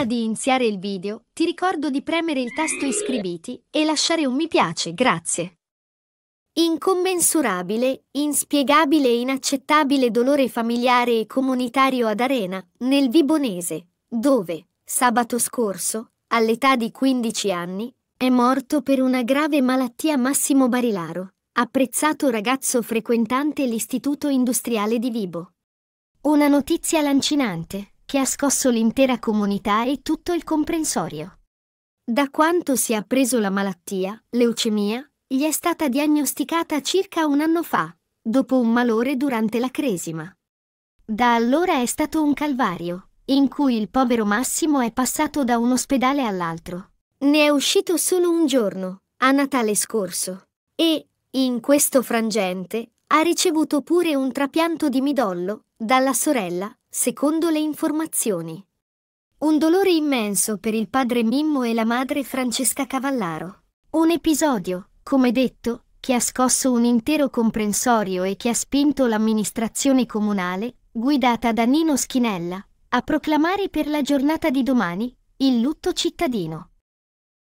Prima di iniziare il video, ti ricordo di premere il tasto iscriviti e lasciare un mi piace, grazie. Incommensurabile, inspiegabile e inaccettabile dolore familiare e comunitario ad Arena, nel Vibonese, dove, sabato scorso, all'età di 15 anni, è morto per una grave malattia Massimo Barilaro, apprezzato ragazzo frequentante l'istituto industriale di Vibo. Una notizia lancinante, che ha scosso l'intera comunità e tutto il comprensorio. Da quanto si è appreso la malattia, leucemia, gli è stata diagnosticata circa un anno fa, dopo un malore durante la cresima. Da allora è stato un calvario, in cui il povero Massimo è passato da un ospedale all'altro. Ne è uscito solo un giorno, a Natale scorso, e, in questo frangente, ha ricevuto pure un trapianto di midollo, dalla sorella, secondo le informazioni. Un dolore immenso per il padre Mimmo e la madre Francesca Cavallaro. Un episodio, come detto, che ha scosso un intero comprensorio e che ha spinto l'amministrazione comunale, guidata da Nino Schinella, a proclamare per la giornata di domani il lutto cittadino.